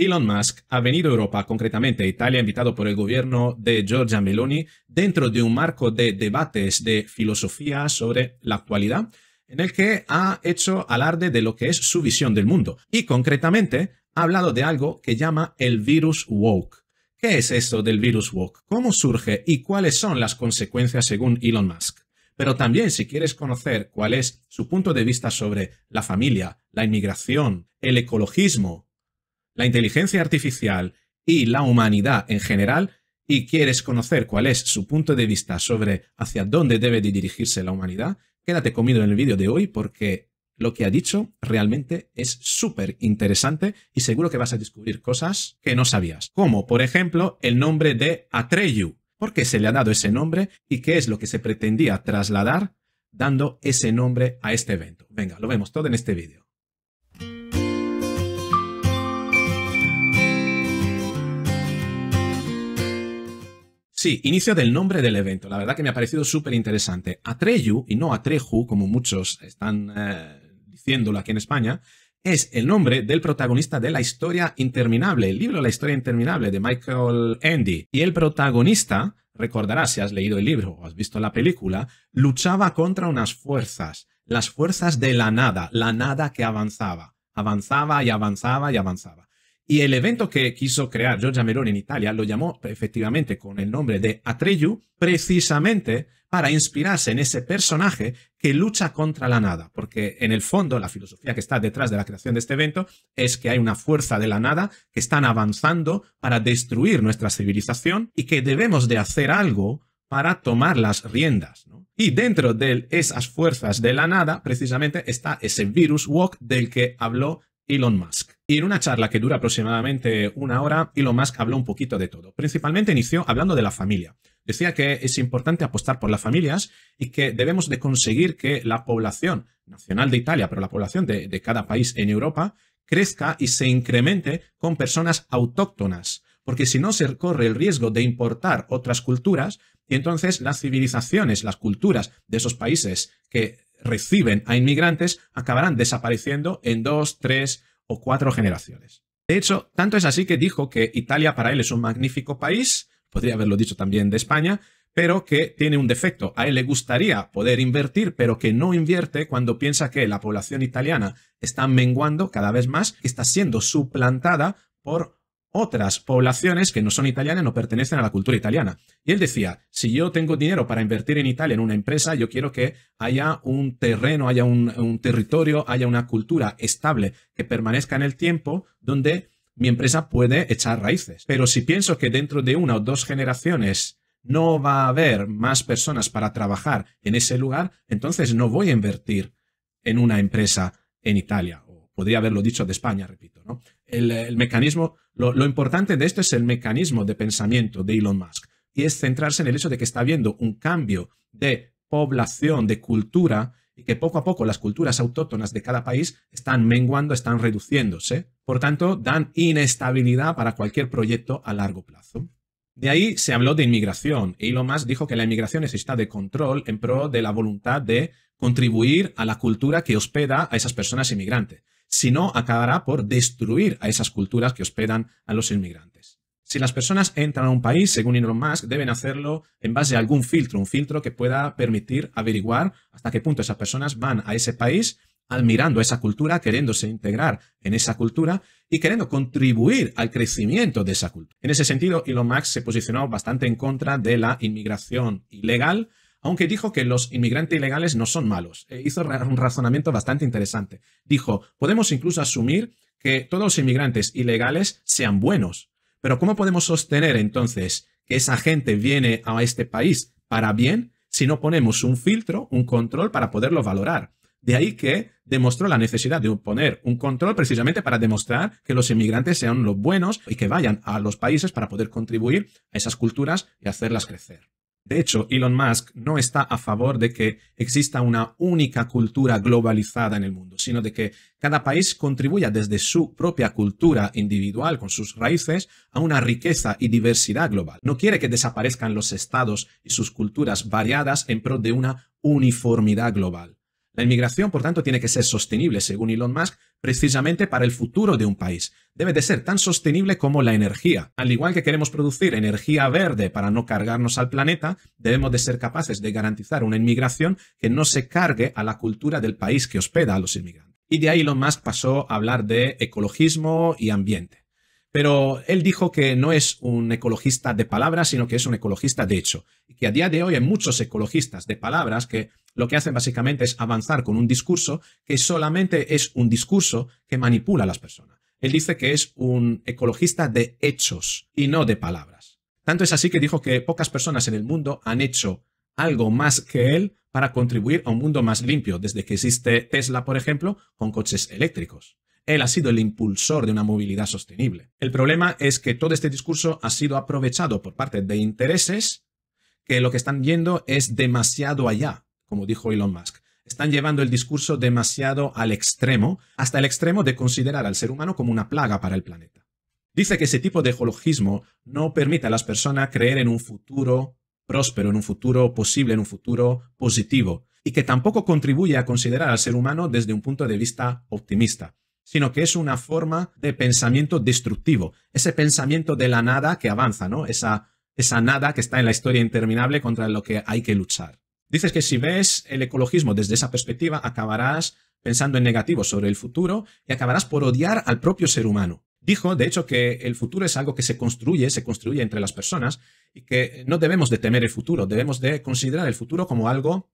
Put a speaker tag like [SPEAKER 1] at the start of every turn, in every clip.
[SPEAKER 1] Elon Musk ha venido a Europa, concretamente a Italia, invitado por el gobierno de Giorgia Meloni, dentro de un marco de debates de filosofía sobre la actualidad, en el que ha hecho alarde de lo que es su visión del mundo. Y concretamente ha hablado de algo que llama el virus woke. ¿Qué es esto del virus woke? ¿Cómo surge y cuáles son las consecuencias según Elon Musk? Pero también si quieres conocer cuál es su punto de vista sobre la familia, la inmigración, el ecologismo, la inteligencia artificial y la humanidad en general y quieres conocer cuál es su punto de vista sobre hacia dónde debe dirigirse la humanidad, quédate conmigo en el vídeo de hoy porque lo que ha dicho realmente es súper interesante y seguro que vas a descubrir cosas que no sabías, como por ejemplo el nombre de Atreyu. ¿Por qué se le ha dado ese nombre y qué es lo que se pretendía trasladar dando ese nombre a este evento? Venga, lo vemos todo en este vídeo. Sí, inicio del nombre del evento. La verdad que me ha parecido súper interesante. Atreyu, y no Atreju, como muchos están eh, diciéndolo aquí en España, es el nombre del protagonista de La historia interminable, el libro La historia interminable de Michael Andy. Y el protagonista, recordarás si has leído el libro o has visto la película, luchaba contra unas fuerzas, las fuerzas de la nada, la nada que avanzaba, avanzaba y avanzaba y avanzaba. Y el evento que quiso crear Giorgia Meloni en Italia lo llamó efectivamente con el nombre de Atreyu, precisamente para inspirarse en ese personaje que lucha contra la nada, porque en el fondo la filosofía que está detrás de la creación de este evento es que hay una fuerza de la nada que están avanzando para destruir nuestra civilización y que debemos de hacer algo para tomar las riendas. Y dentro de esas fuerzas de la nada, precisamente, está ese virus walk del que habló Elon Musk. Y en una charla que dura aproximadamente una hora, Elon Musk habló un poquito de todo. Principalmente inició hablando de la familia. Decía que es importante apostar por las familias y que debemos de conseguir que la población nacional de Italia, pero la población de, de cada país en Europa, crezca y se incremente con personas autóctonas. Porque si no se corre el riesgo de importar otras culturas, y entonces las civilizaciones, las culturas de esos países que reciben a inmigrantes acabarán desapareciendo en dos, tres o cuatro generaciones. De hecho, tanto es así que dijo que Italia para él es un magnífico país, podría haberlo dicho también de España, pero que tiene un defecto. A él le gustaría poder invertir, pero que no invierte cuando piensa que la población italiana está menguando cada vez más, está siendo suplantada por otras poblaciones que no son italianas, no pertenecen a la cultura italiana. Y él decía, si yo tengo dinero para invertir en Italia, en una empresa, yo quiero que haya un terreno, haya un, territorio, haya una cultura estable que permanezca en el tiempo, donde mi empresa puede echar raíces. Pero si pienso que dentro de una o dos generaciones no va a haber más personas para trabajar en ese lugar, entonces no voy a invertir en una empresa en Italia podría haberlo dicho de España, repito. El, mecanismo, lo, lo importante de esto es el mecanismo de pensamiento de Elon Musk y es centrarse en el hecho de que está habiendo un cambio de población, de cultura, y que poco a poco las culturas autóctonas de cada país están menguando, están reduciéndose. Por tanto, dan inestabilidad para cualquier proyecto a largo plazo. De ahí se habló de inmigración. Elon Musk dijo que la inmigración necesita de control en pro de la voluntad de contribuir a la cultura que hospeda a esas personas inmigrantes sino acabará por destruir a esas culturas que hospedan a los inmigrantes. Si las personas entran a un país, según Elon Musk, deben hacerlo en base a algún filtro, un filtro que pueda permitir averiguar hasta qué punto esas personas van a ese país admirando esa cultura, queriéndose integrar en esa cultura y queriendo contribuir al crecimiento de esa cultura. En ese sentido, Elon Musk se posicionó bastante en contra de la inmigración ilegal aunque dijo que los inmigrantes ilegales no son malos. Eh, hizo un razonamiento bastante interesante. Dijo, podemos incluso asumir que todos los inmigrantes ilegales sean buenos, pero ¿cómo podemos sostener entonces que esa gente viene a este país para bien si no ponemos un filtro, un control para poderlo valorar? De ahí que demostró la necesidad de poner un control precisamente para demostrar que los inmigrantes sean los buenos y que vayan a los países para poder contribuir a esas culturas y hacerlas crecer. De hecho, Elon Musk no está a favor de que exista una única cultura globalizada en el mundo, sino de que cada país contribuya desde su propia cultura individual, con sus raíces, a una riqueza y diversidad global. No quiere que desaparezcan los estados y sus culturas variadas en pro de una uniformidad global. La inmigración, por tanto, tiene que ser sostenible, según Elon Musk, precisamente para el futuro de un país. Debe de ser tan sostenible como la energía. Al igual que queremos producir energía verde para no cargarnos al planeta, debemos de ser capaces de garantizar una inmigración que no se cargue a la cultura del país que hospeda a los inmigrantes. Y de ahí Elon Musk pasó a hablar de ecologismo y ambiente. Pero él dijo que no es un ecologista de palabras, sino que es un ecologista de hecho. Y que a día de hoy hay muchos ecologistas de palabras que lo que hacen básicamente es avanzar con un discurso que solamente es un discurso que manipula a las personas. Él dice que es un ecologista de hechos y no de palabras. Tanto es así que dijo que pocas personas en el mundo han hecho algo más que él para contribuir a un mundo más limpio, desde que existe Tesla, por ejemplo, con coches eléctricos. Él ha sido el impulsor de una movilidad sostenible. El problema es que todo este discurso ha sido aprovechado por parte de intereses que lo que están yendo es demasiado allá, como dijo Elon Musk. Están llevando el discurso demasiado al extremo, hasta el extremo de considerar al ser humano como una plaga para el planeta. Dice que ese tipo de ecologismo no permite a las personas creer en un futuro próspero, en un futuro posible, en un futuro positivo, y que tampoco contribuye a considerar al ser humano desde un punto de vista optimista sino que es una forma de pensamiento destructivo, ese pensamiento de la nada que avanza, ¿no? Esa, esa nada que está en la historia interminable contra lo que hay que luchar. Dices que si ves el ecologismo desde esa perspectiva, acabarás pensando en negativo sobre el futuro y acabarás por odiar al propio ser humano. Dijo, de hecho, que el futuro es algo que se construye, se construye entre las personas y que no debemos de temer el futuro, debemos de considerar el futuro como algo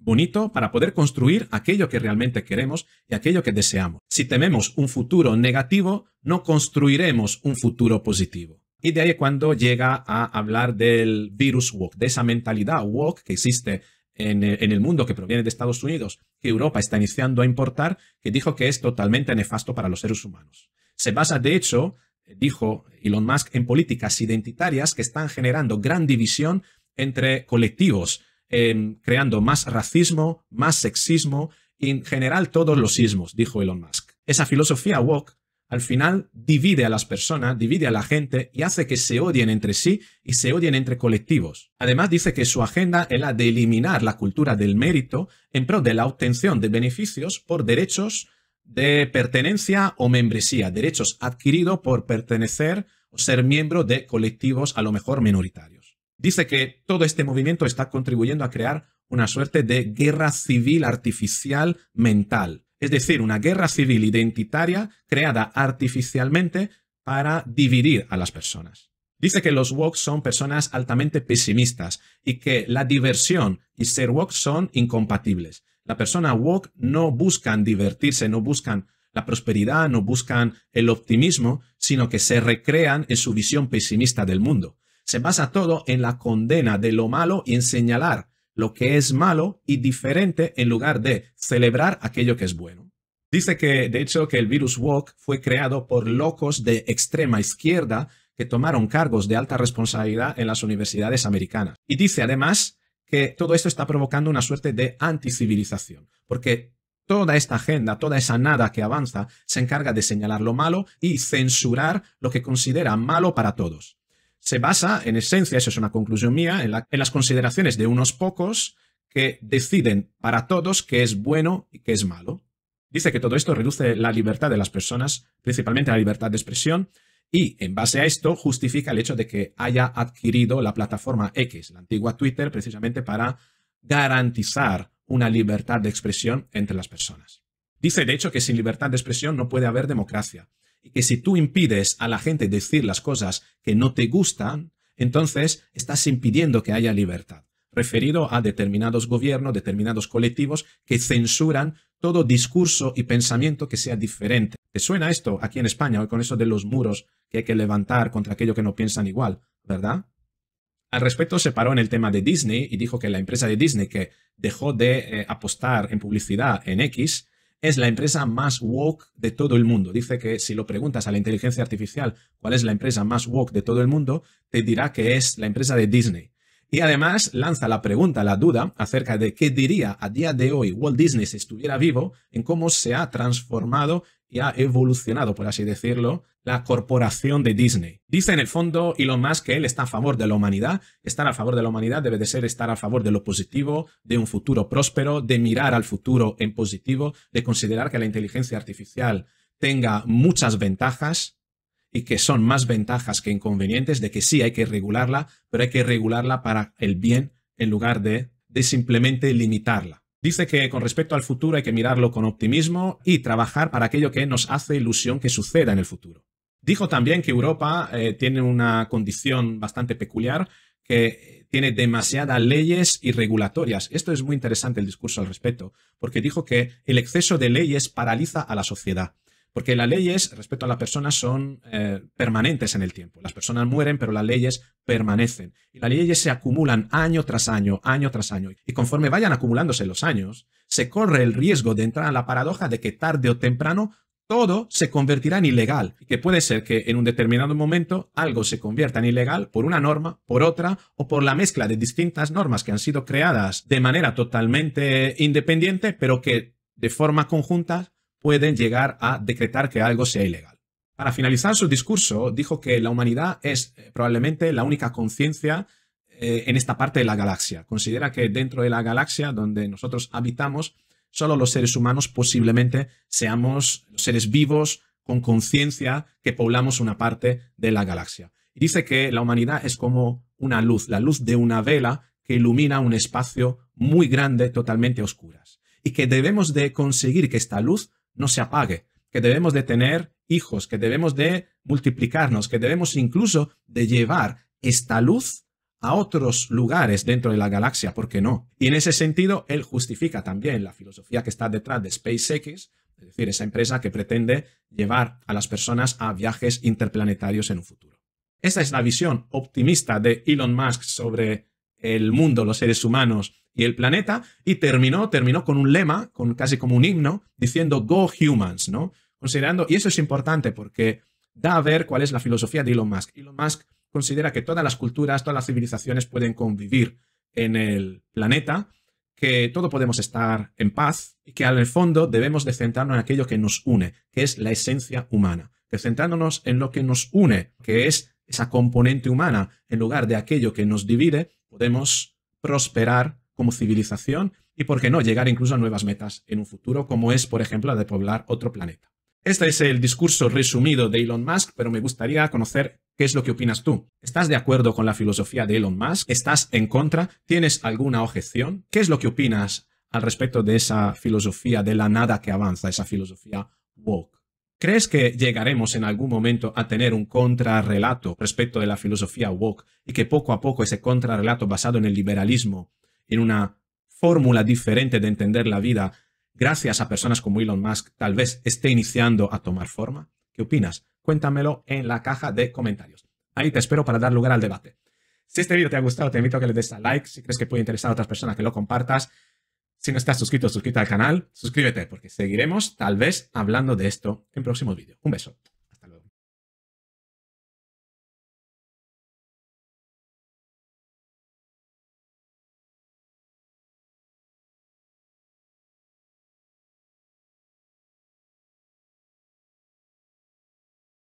[SPEAKER 1] bonito para poder construir aquello que realmente queremos y aquello que deseamos. Si tememos un futuro negativo, no construiremos un futuro positivo. Y de ahí cuando llega a hablar del virus woke, de esa mentalidad woke que existe en, el mundo que proviene de Estados Unidos, que Europa está iniciando a importar, que dijo que es totalmente nefasto para los seres humanos. Se basa, de hecho, dijo Elon Musk, en políticas identitarias que están generando gran división entre colectivos creando más racismo, más sexismo y en general todos los sismos, dijo Elon Musk. Esa filosofía woke al final divide a las personas, divide a la gente y hace que se odien entre sí y se odien entre colectivos. Además dice que su agenda es la de eliminar la cultura del mérito en pro de la obtención de beneficios por derechos de pertenencia o membresía, derechos adquiridos por pertenecer o ser miembro de colectivos a lo mejor minoritarios. Dice que todo este movimiento está contribuyendo a crear una suerte de guerra civil artificial mental, es decir, una guerra civil identitaria creada artificialmente para dividir a las personas. Dice que los woke son personas altamente pesimistas y que la diversión y ser woke son incompatibles. La persona woke no buscan divertirse, no buscan la prosperidad, no buscan el optimismo, sino que se recrean en su visión pesimista del mundo. Se basa todo en la condena de lo malo y en señalar lo que es malo y diferente en lugar de celebrar aquello que es bueno. Dice que, de hecho, que el virus Walk fue creado por locos de extrema izquierda que tomaron cargos de alta responsabilidad en las universidades americanas. Y dice además que todo esto está provocando una suerte de anticivilización, porque toda esta agenda, toda esa nada que avanza, se encarga de señalar lo malo y censurar lo que considera malo para todos se basa, en esencia, eso es una conclusión mía, en, las consideraciones de unos pocos que deciden para todos qué es bueno y qué es malo. Dice que todo esto reduce la libertad de las personas, principalmente la libertad de expresión, y en base a esto justifica el hecho de que haya adquirido la plataforma X, la antigua Twitter, precisamente para garantizar una libertad de expresión entre las personas. Dice, de hecho, que sin libertad de expresión no puede haber democracia y que si tú impides a la gente decir las cosas que no te gustan, entonces estás impidiendo que haya libertad, referido a determinados gobiernos, determinados colectivos que censuran todo discurso y pensamiento que sea diferente. ¿Te suena esto aquí en España, con eso de los muros que hay que levantar contra aquello que no piensan igual, verdad? Al respecto se paró en el tema de Disney y dijo que la empresa de Disney que dejó de eh, apostar en publicidad en X es la empresa más woke de todo el mundo. Dice que si lo preguntas a la inteligencia artificial cuál es la empresa más woke de todo el mundo, te dirá que es la empresa de Disney. Y además lanza la pregunta, la duda acerca de qué diría a día de hoy Walt Disney si estuviera vivo, en cómo se ha transformado y ha evolucionado, por así decirlo, la corporación de Disney. Dice en el fondo y lo más que él está a favor de la humanidad. Estar a favor de la humanidad debe de ser estar a favor de lo positivo, de un futuro próspero, de mirar al futuro en positivo, de considerar que la inteligencia artificial tenga muchas ventajas y que son más ventajas que inconvenientes, de que sí hay que regularla, pero hay que regularla para el bien en lugar de, de simplemente limitarla. Dice que con respecto al futuro hay que mirarlo con optimismo y trabajar para aquello que nos hace ilusión que suceda en el futuro. Dijo también que Europa eh, tiene una condición bastante peculiar, que tiene demasiadas leyes y regulatorias. Esto es muy interesante el discurso al respecto, porque dijo que el exceso de leyes paraliza a la sociedad. Porque las leyes respecto a la persona son eh, permanentes en el tiempo. Las personas mueren, pero las leyes permanecen. Y las leyes se acumulan año tras año, año tras año. Y conforme vayan acumulándose los años, se corre el riesgo de entrar en la paradoja de que tarde o temprano todo se convertirá en ilegal. Y que puede ser que en un determinado momento algo se convierta en ilegal por una norma, por otra, o por la mezcla de distintas normas que han sido creadas de manera totalmente independiente, pero que de forma conjunta pueden llegar a decretar que algo sea ilegal. Para finalizar su discurso, dijo que la humanidad es eh, probablemente la única conciencia eh, en esta parte de la galaxia. Considera que dentro de la galaxia donde nosotros habitamos, solo los seres humanos posiblemente seamos seres vivos con conciencia que poblamos una parte de la galaxia. Y dice que la humanidad es como una luz, la luz de una vela que ilumina un espacio muy grande, totalmente oscuras, y que debemos de conseguir que esta luz no se apague, que debemos de tener hijos, que debemos de multiplicarnos, que debemos incluso de llevar esta luz a otros lugares dentro de la galaxia, ¿por qué no? Y en ese sentido, él justifica también la filosofía que está detrás de SpaceX, es decir, esa empresa que pretende llevar a las personas a viajes interplanetarios en un futuro. Esa es la visión optimista de Elon Musk sobre el mundo, los seres humanos y el planeta, y terminó, terminó con un lema, con casi como un himno, diciendo Go Humans, ¿no? Considerando, y eso es importante porque da a ver cuál es la filosofía de Elon Musk. Elon Musk considera que todas las culturas, todas las civilizaciones pueden convivir en el planeta, que todo podemos estar en paz y que al fondo debemos de centrarnos en aquello que nos une, que es la esencia humana, que centrándonos en lo que nos une, que es esa componente humana, en lugar de aquello que nos divide, podemos prosperar como civilización y, por qué no, llegar incluso a nuevas metas en un futuro, como es, por ejemplo, la de poblar otro planeta. Este es el discurso resumido de Elon Musk, pero me gustaría conocer qué es lo que opinas tú. ¿Estás de acuerdo con la filosofía de Elon Musk? ¿Estás en contra? ¿Tienes alguna objeción? ¿Qué es lo que opinas al respecto de esa filosofía de la nada que avanza, esa filosofía woke? ¿Crees que llegaremos en algún momento a tener un contrarrelato respecto de la filosofía woke y que poco a poco ese contrarrelato basado en el liberalismo en una fórmula diferente de entender la vida gracias a personas como Elon Musk tal vez esté iniciando a tomar forma? ¿Qué opinas? Cuéntamelo en la caja de comentarios. Ahí te espero para dar lugar al debate. Si este vídeo te ha gustado, te invito a que le des a like. Si crees que puede interesar a otras personas, que lo compartas. Si no estás suscrito, suscríbete al canal, suscríbete porque seguiremos tal vez hablando de esto en próximos vídeos. Un beso.